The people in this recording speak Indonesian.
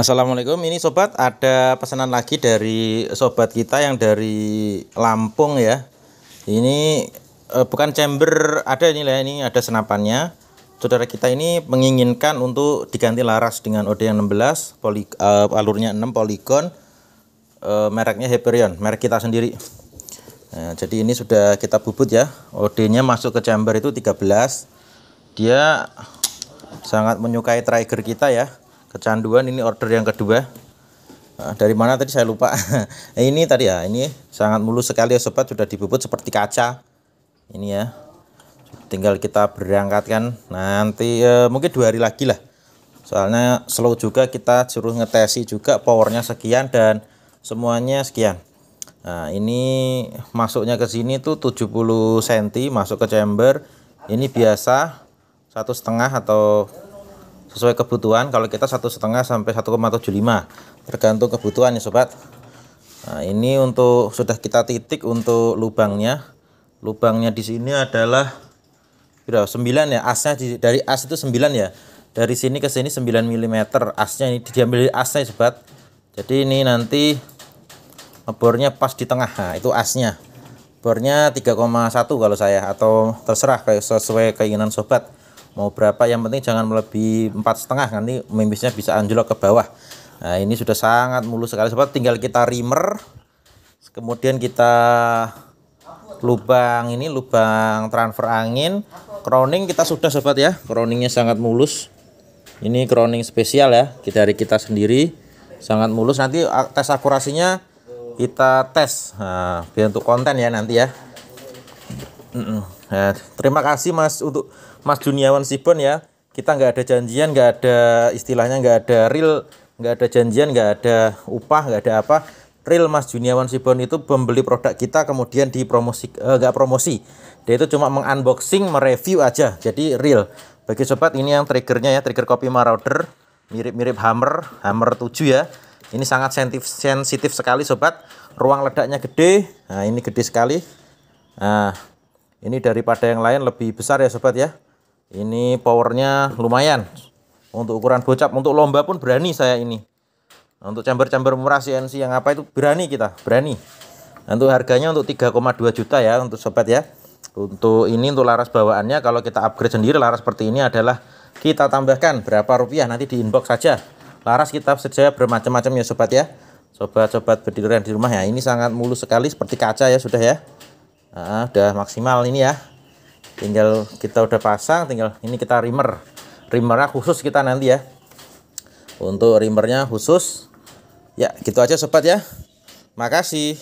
Assalamualaikum. Ini sobat ada pesanan lagi dari sobat kita yang dari Lampung ya. Ini eh, bukan chamber ada ini lah ini ada senapannya. Saudara kita ini menginginkan untuk diganti laras dengan OD yang 16, poli, eh, alurnya 6 poligon. Eh, mereknya Hyperion, merek kita sendiri. Nah, jadi ini sudah kita bubut ya. OD-nya masuk ke chamber itu 13. Dia sangat menyukai trigger kita ya kecanduan ini order yang kedua eh, dari mana tadi saya lupa ini tadi ya ini sangat mulus sekali ya sobat sudah dibubut seperti kaca ini ya tinggal kita berangkatkan nanti eh, mungkin dua hari lagi lah soalnya slow juga kita suruh ngetesi juga powernya sekian dan semuanya sekian nah ini masuknya ke sini tuh 70 cm masuk ke chamber ini biasa satu setengah atau sesuai kebutuhan kalau kita satu setengah sampai 1,75 tergantung kebutuhan ya sobat nah ini untuk sudah kita titik untuk lubangnya lubangnya di sini adalah berapa 9 ya asnya di, dari as itu 9 ya dari sini ke sini 9 mm asnya ini diambil asnya ya sobat jadi ini nanti bornya pas di tengah nah, itu asnya bornya 3,1 kalau saya atau terserah sesuai keinginan sobat mau berapa yang penting jangan melebihi empat setengah nanti mimisnya bisa anjlok ke bawah nah ini sudah sangat mulus sekali sobat tinggal kita rimer kemudian kita lubang ini lubang transfer angin crowning kita sudah sobat ya crowningnya sangat mulus ini crowning spesial ya kita dari kita sendiri sangat mulus nanti tes akurasinya kita tes nah, biar untuk konten ya nanti ya Nah, terima kasih Mas untuk Mas Juniawan Sibon ya. Kita nggak ada janjian, nggak ada istilahnya, nggak ada real, nggak ada janjian, nggak ada upah, nggak ada apa. Real Mas Juniawan Sibon itu pembeli produk kita kemudian dipromosi eh, nggak eh, promosi. Dia itu cuma mengunboxing, mereview aja. Jadi real. Bagi sobat ini yang triggernya ya, trigger kopi marauder mirip-mirip hammer, hammer 7 ya. Ini sangat sensitif, sensitif sekali sobat. Ruang ledaknya gede. Nah, ini gede sekali. Nah, ini daripada yang lain lebih besar ya sobat ya. Ini powernya lumayan. Untuk ukuran bocap, untuk lomba pun berani saya ini. Untuk chamber-chamber murah CNC yang apa itu berani kita, berani. Untuk harganya untuk 3,2 juta ya untuk sobat ya. Untuk ini untuk laras bawaannya kalau kita upgrade sendiri laras seperti ini adalah kita tambahkan berapa rupiah nanti di inbox saja. Laras kita sedia bermacam-macam ya sobat ya sobat-sobat berdiri di rumah ya ini sangat mulus sekali seperti kaca ya sudah ya nah, udah maksimal ini ya tinggal kita udah pasang tinggal ini kita rimer rimernya khusus kita nanti ya untuk rimernya khusus ya gitu aja sobat ya makasih